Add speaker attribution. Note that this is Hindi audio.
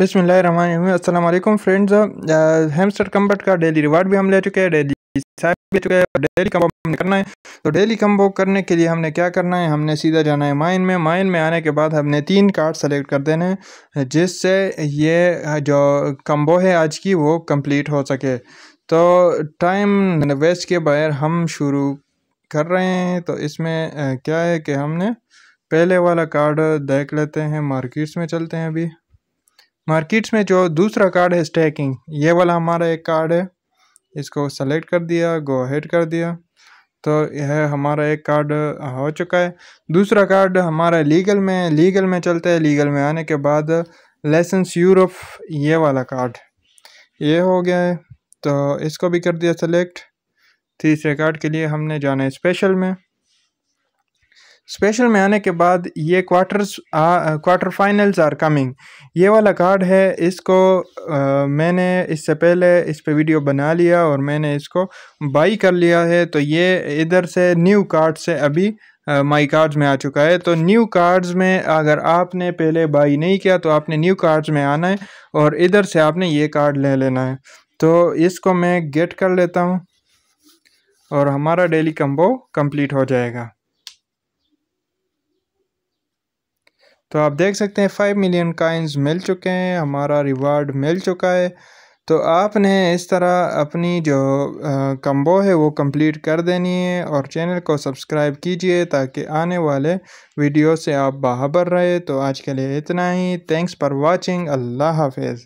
Speaker 1: बिसमीम फ्रेंड्स हेमस्टर कम्बट का डेली रिवार्ड भी हम ले चुके हैं डेली ले चुके हैं डेली कम्बो हमने करना है तो डेली कम्बो करने के लिए हमने क्या करना है हमने सीधा जाना है माइन में माइन में आने के बाद हमने तीन कार्ड सेलेक्ट कर देने हैं जिससे ये जो कम्बो है आज की वो कम्प्लीट हो सके तो टाइम वेस्ट के बगैर हम शुरू कर रहे हैं तो इसमें क्या है कि हमने पहले वाला कार्ड देख लेते हैं मार्केट्स में चलते हैं अभी मार्केट्स में जो दूसरा कार्ड है स्टैकिंग ये वाला हमारा एक कार्ड है इसको सेलेक्ट कर दिया गो हेड कर दिया तो यह हमारा एक कार्ड हो चुका है दूसरा कार्ड हमारा लीगल में लीगल में चलता है लीगल में आने के बाद लेसेंस यूरोप ये वाला कार्ड ये हो गया है तो इसको भी कर दिया सेलेक्ट तीसरे कार्ड के लिए हमने जाना है स्पेशल में स्पेशल में आने के बाद ये quarters quarter finals are coming ये वाला कार्ड है इसको आ, मैंने इससे पहले इस पे वीडियो बना लिया और मैंने इसको बाई कर लिया है तो ये इधर से न्यू कार्ड से अभी माई कार्ड्स में आ चुका है तो न्यू कार्ड्स में अगर आपने पहले बाई नहीं किया तो आपने न्यू कार्ड्स में आना है और इधर से आपने ये कार्ड ले लेना है तो इसको मैं गेट कर लेता हूँ और हमारा डेली कम्बो कम्प्लीट हो जाएगा तो आप देख सकते हैं फ़ाइव मिलियन काइंस मिल चुके हैं हमारा रिवार्ड मिल चुका है तो आपने इस तरह अपनी जो कम्बो है वो कंप्लीट कर देनी है और चैनल को सब्सक्राइब कीजिए ताकि आने वाले वीडियो से आप बाहबर रहे तो आज के लिए इतना ही थैंक्स फॉर वाचिंग अल्लाह हाफिज़